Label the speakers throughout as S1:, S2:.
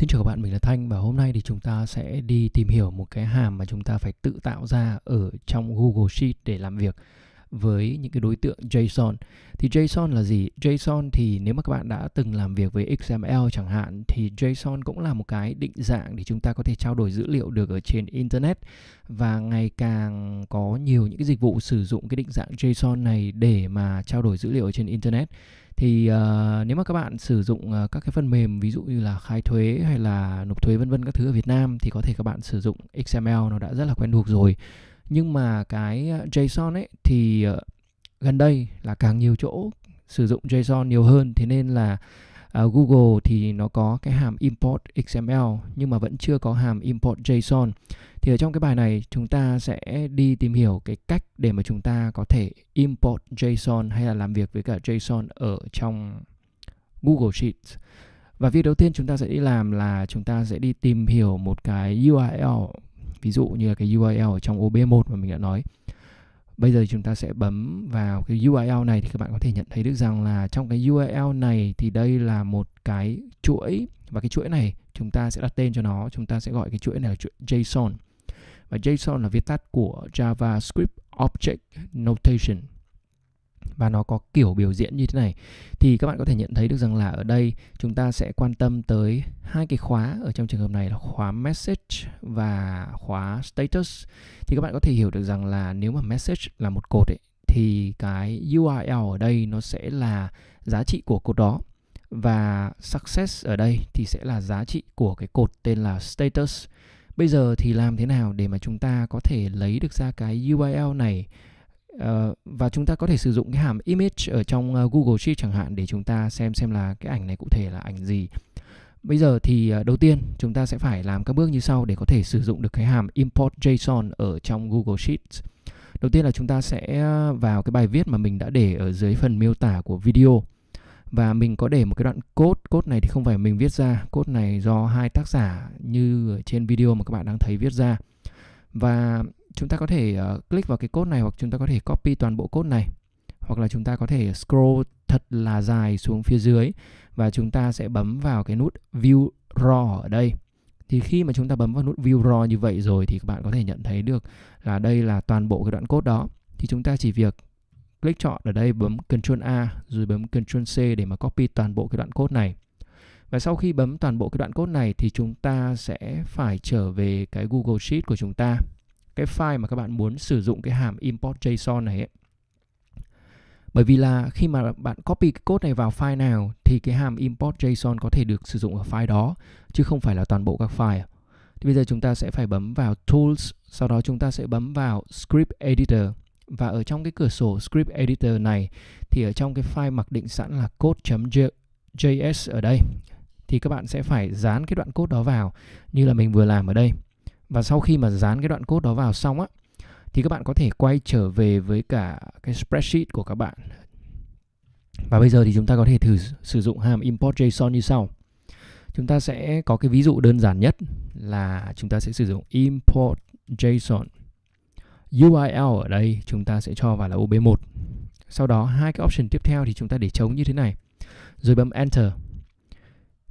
S1: Xin chào các bạn, mình là Thanh và hôm nay thì chúng ta sẽ đi tìm hiểu một cái hàm mà chúng ta phải tự tạo ra ở trong Google Sheet để làm việc với những cái đối tượng JSON. Thì JSON là gì? JSON thì nếu mà các bạn đã từng làm việc với XML chẳng hạn thì JSON cũng là một cái định dạng để chúng ta có thể trao đổi dữ liệu được ở trên internet và ngày càng có nhiều những cái dịch vụ sử dụng cái định dạng JSON này để mà trao đổi dữ liệu ở trên internet thì uh, nếu mà các bạn sử dụng uh, các cái phần mềm ví dụ như là khai thuế hay là nộp thuế vân vân các thứ ở Việt Nam thì có thể các bạn sử dụng XML nó đã rất là quen thuộc rồi nhưng mà cái ờ, JSON ấy thì ờ, gần đây là càng nhiều chỗ sử dụng JSON nhiều hơn thế nên là uh, Google thì nó có cái hàm import XML nhưng mà vẫn chưa có hàm import JSON. Thì ở trong cái bài này chúng ta sẽ đi tìm hiểu cái cách để mà chúng ta có thể import JSON hay là làm việc với cả JSON ở trong Google Sheets. Và việc đầu tiên chúng ta sẽ đi làm là chúng ta sẽ đi tìm hiểu một cái URL ví dụ như là cái URL ở trong OB1 mà mình đã nói bây giờ chúng ta sẽ bấm vào cái URL này thì các bạn có thể nhận thấy được rằng là trong cái URL này thì đây là một cái chuỗi và cái chuỗi này chúng ta sẽ đặt tên cho nó chúng ta sẽ gọi cái chuỗi này là chuỗi JSON và JSON là viết tắt của JavaScript Object Notation và nó có kiểu biểu diễn như thế này thì các bạn có thể nhận thấy được rằng là ở đây chúng ta sẽ quan tâm tới hai cái khóa ở trong trường hợp này là khóa message và khóa status thì các bạn có thể hiểu được rằng là nếu mà message là một cột ấy thì cái URL ở đây nó sẽ là giá trị của cột đó và success ở đây thì sẽ là giá trị của cái cột tên là status. Bây giờ thì làm thế nào để mà chúng ta có thể lấy được ra cái URL này Ờ, và chúng ta có thể sử dụng cái hàm image ở trong uh, Google Sheet chẳng hạn để chúng ta xem xem là cái ảnh này cụ thể là ảnh gì. Bây giờ thì uh, đầu tiên chúng ta sẽ phải làm các bước như sau để có thể sử dụng được cái hàm import JSON ở trong Google Sheets. Đầu tiên là chúng ta sẽ vào cái bài viết mà mình đã để ở dưới phần miêu tả của video và mình có để một cái đoạn code code này thì không phải mình viết ra code này do hai tác giả như ở trên video mà các bạn đang thấy viết ra và chúng ta có thể uh, click vào cái code này hoặc chúng ta có thể copy toàn bộ code này hoặc là chúng ta có thể scroll thật là dài xuống phía dưới và chúng ta sẽ bấm vào cái nút view raw ở đây thì khi mà chúng ta bấm vào nút view raw như vậy rồi thì các bạn có thể nhận thấy được là đây là toàn bộ cái đoạn cốt đó thì chúng ta chỉ việc click chọn ở đây bấm Ctrl A rồi bấm Ctrl C để mà copy toàn bộ cái đoạn cốt này và sau khi bấm toàn bộ cái đoạn cốt này thì chúng ta sẽ phải trở về cái Google Sheet của chúng ta cái file mà các bạn muốn sử dụng cái hàm import JSON này ấy. Bởi vì là khi mà bạn copy cái code này vào file nào thì cái hàm import JSON có thể được sử dụng ở file đó chứ không phải là toàn bộ các file. Thì bây giờ chúng ta sẽ phải bấm vào Tools, sau đó chúng ta sẽ bấm vào Script Editor và ở trong cái cửa sổ Script Editor này thì ở trong cái file mặc định sẵn là code.js ở đây thì các bạn sẽ phải dán cái đoạn code đó vào như là mình vừa làm ở đây và sau khi mà dán cái đoạn code đó vào xong á thì các bạn có thể quay trở về với cả cái spreadsheet của các bạn và bây giờ thì chúng ta có thể thử sử dụng hàm import json như sau chúng ta sẽ có cái ví dụ đơn giản nhất là chúng ta sẽ sử dụng import json URL ở đây chúng ta sẽ cho vào là ub 1 sau đó hai cái option tiếp theo thì chúng ta để trống như thế này rồi bấm enter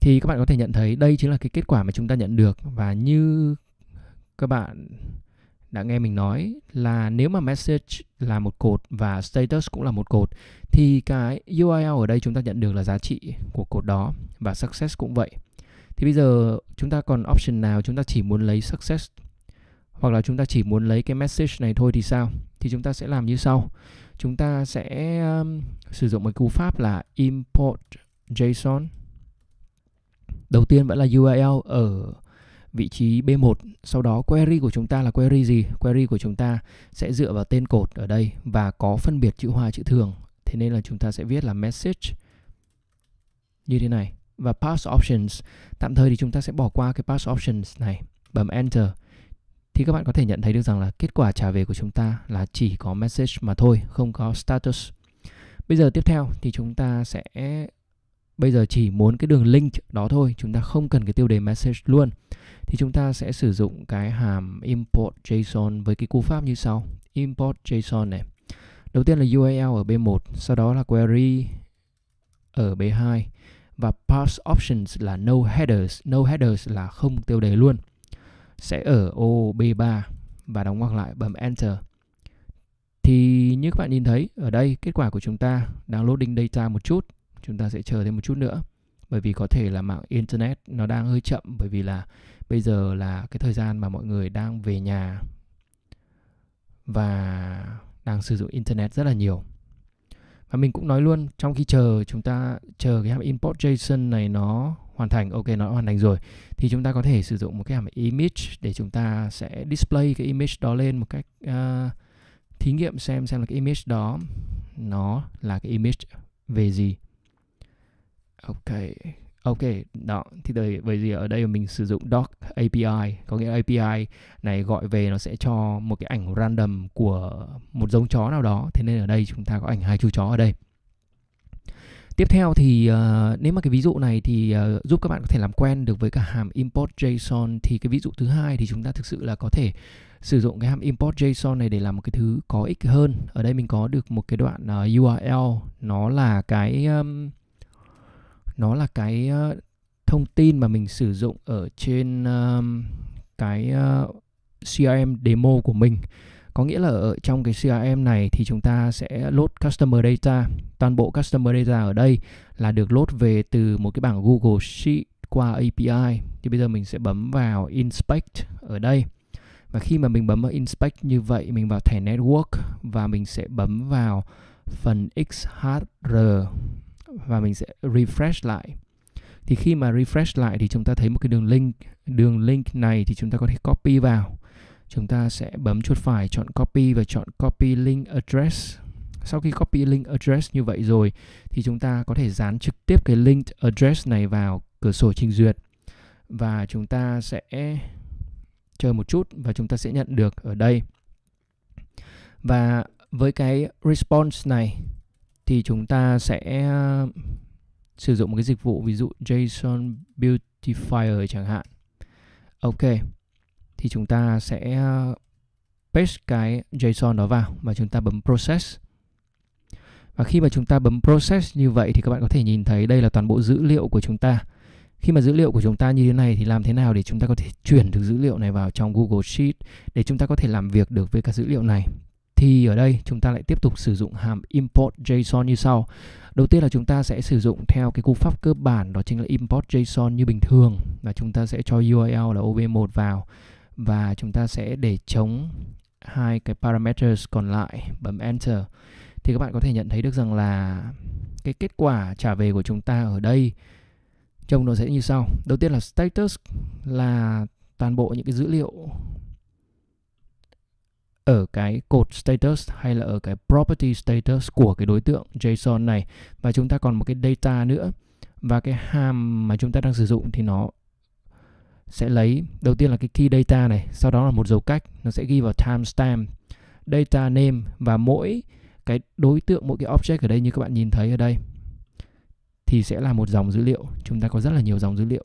S1: thì các bạn có thể nhận thấy đây chính là cái kết quả mà chúng ta nhận được và như các bạn đã nghe mình nói là nếu mà message là một cột và status cũng là một cột thì cái URL ở đây chúng ta nhận được là giá trị của cột đó và success cũng vậy. Thì bây giờ chúng ta còn option nào chúng ta chỉ muốn lấy success hoặc là chúng ta chỉ muốn lấy cái message này thôi thì sao? Thì chúng ta sẽ làm như sau. Chúng ta sẽ um, sử dụng một cú pháp là import JSON. Đầu tiên vẫn là URL ở vị trí B1. Sau đó query của chúng ta là query gì? Query của chúng ta sẽ dựa vào tên cột ở đây và có phân biệt chữ hoa chữ thường. Thế nên là chúng ta sẽ viết là message như thế này. Và pass options, tạm thời thì chúng ta sẽ bỏ qua cái pass options này. Bấm enter thì các bạn có thể nhận thấy được rằng là kết quả trả về của chúng ta là chỉ có message mà thôi, không có status. Bây giờ tiếp theo thì chúng ta sẽ bây giờ chỉ muốn cái đường link đó thôi, chúng ta không cần cái tiêu đề message luôn thì chúng ta sẽ sử dụng cái hàm import JSON với cái cú pháp như sau. Import JSON này. Đầu tiên là URL ở B1, sau đó là query ở B2 và parse options là no headers, no headers là không tiêu đề luôn. Sẽ ở ô B3 và đóng ngoặc lại bấm enter. Thì như các bạn nhìn thấy ở đây kết quả của chúng ta đang loading data một chút, chúng ta sẽ chờ thêm một chút nữa bởi vì có thể là mạng internet nó đang hơi chậm bởi vì là bây giờ là cái thời gian mà mọi người đang về nhà và đang sử dụng internet rất là nhiều và mình cũng nói luôn trong khi chờ chúng ta chờ cái hàm import json này nó hoàn thành ok nó hoàn thành rồi thì chúng ta có thể sử dụng một cái hàm image để chúng ta sẽ display cái image đó lên một cách uh, thí nghiệm xem xem là cái image đó nó là cái image về gì ok Ok, đó thì bởi, bởi vì ở đây mình sử dụng doc API, có nghĩa API này gọi về nó sẽ cho một cái ảnh random của một giống chó nào đó, thế nên ở đây chúng ta có ảnh hai chú chó ở đây. Tiếp theo thì uh, nếu mà cái ví dụ này thì uh, giúp các bạn có thể làm quen được với cả hàm import JSON thì cái ví dụ thứ hai thì chúng ta thực sự là có thể sử dụng cái hàm import JSON này để làm một cái thứ có ích hơn. Ở đây mình có được một cái đoạn uh, ờ, URL nó là cái um, nó là cái uh, thông tin mà mình sử dụng ở trên um, cái uh, ờ, CRM demo của mình có nghĩa là ở trong cái CRM này thì chúng ta sẽ load customer data toàn bộ customer data ở đây là được load về từ một cái bảng Google Sheet qua API thì bây giờ mình sẽ bấm vào inspect ở đây và khi mà mình bấm vào inspect như vậy mình vào thẻ network và mình sẽ bấm vào phần XHR và mình sẽ refresh lại thì khi mà refresh lại thì chúng ta thấy một cái đường link đường link này thì chúng ta có thể copy vào chúng ta sẽ bấm chuột phải chọn copy và chọn copy link address sau khi copy link address như vậy rồi thì chúng ta có thể dán trực tiếp cái link address này vào cửa sổ trình duyệt và chúng ta sẽ chờ một chút và chúng ta sẽ nhận được ở đây và với cái response này thì chúng ta sẽ ờ, sử dụng một cái dịch vụ ví dụ JSON Beautifier chẳng hạn. Ok. Thì chúng ta sẽ ờ, paste cái JSON đó vào và chúng ta bấm process. Và khi mà chúng ta bấm process như vậy thì các bạn có thể nhìn thấy đây là toàn bộ dữ liệu của chúng ta. Khi mà dữ liệu của chúng ta như thế này thì làm thế nào để chúng ta có thể chuyển được dữ liệu này vào trong Google Sheet để chúng ta có thể làm việc được với các dữ liệu này thì ở đây chúng ta lại tiếp tục sử dụng hàm import JSON như sau. Đầu tiên là chúng ta sẽ sử dụng theo cái cú pháp cơ bản đó chính là import JSON như bình thường và chúng ta sẽ cho URL là ob1 vào và chúng ta sẽ để chống hai cái parameters còn lại bấm enter thì các bạn có thể nhận thấy được rằng là cái kết quả trả về của chúng ta ở đây trông nó sẽ như sau. Đầu tiên là status là toàn bộ những cái dữ liệu ở cái cột status hay là ở cái property status của cái đối tượng JSON này và chúng ta còn một cái data nữa và cái hàm mà chúng ta đang sử dụng thì nó sẽ lấy đầu tiên là cái key data này sau đó là một dấu cách nó sẽ ghi vào timestamp data name và mỗi cái đối tượng mỗi cái object ở đây như các bạn nhìn thấy ở đây thì sẽ là một dòng dữ liệu chúng ta có rất là nhiều dòng dữ liệu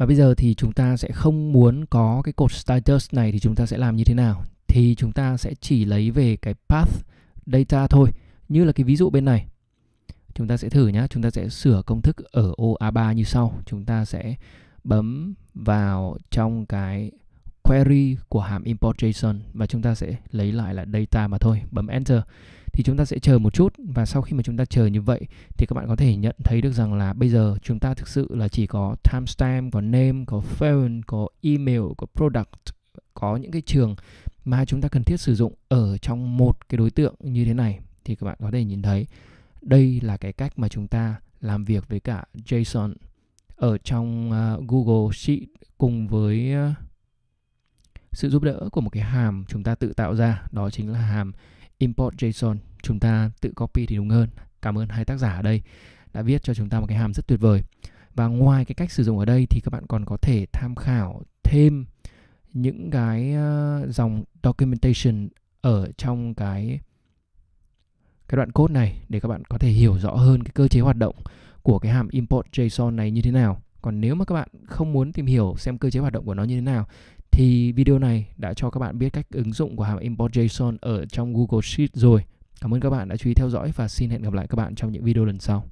S1: và bây giờ thì chúng ta sẽ không muốn có cái cột status này thì chúng ta sẽ làm như thế nào? Thì chúng ta sẽ chỉ lấy về cái path data thôi, như là cái ví dụ bên này. Chúng ta sẽ thử nhá chúng ta sẽ sửa công thức ở ô A3 như sau. Chúng ta sẽ bấm vào trong cái query của hàm import JSON và chúng ta sẽ lấy lại là data mà thôi, bấm enter thì chúng ta sẽ chờ một chút và sau khi mà chúng ta chờ như vậy thì các bạn có thể nhận thấy được rằng là bây giờ chúng ta thực sự là chỉ có timestamp, có name, có phone, có email, có product, có những cái trường mà chúng ta cần thiết sử dụng ở trong một cái đối tượng như thế này thì các bạn có thể nhìn thấy đây là cái cách mà chúng ta làm việc với cả JSON ở trong uh, Google Sheet cùng với uh, sự giúp đỡ của một cái hàm chúng ta tự tạo ra đó chính là hàm import JSON chúng ta tự copy thì đúng hơn. Cảm ơn hai tác giả ở đây đã viết cho chúng ta một cái hàm rất tuyệt vời. Và ngoài cái cách sử dụng ở đây thì các bạn còn có thể tham khảo thêm những cái ờ, dòng documentation ở trong cái cái đoạn code này để các bạn có thể hiểu rõ hơn cái cơ chế hoạt động của cái hàm import JSON này như thế nào. Còn nếu mà các bạn không muốn tìm hiểu xem cơ chế hoạt động của nó như thế nào thì video này đã cho các bạn biết cách ứng dụng của hàm import JSON ở trong Google Sheet rồi. Cảm ơn các bạn đã chú ý theo dõi và xin hẹn gặp lại các bạn trong những video lần sau.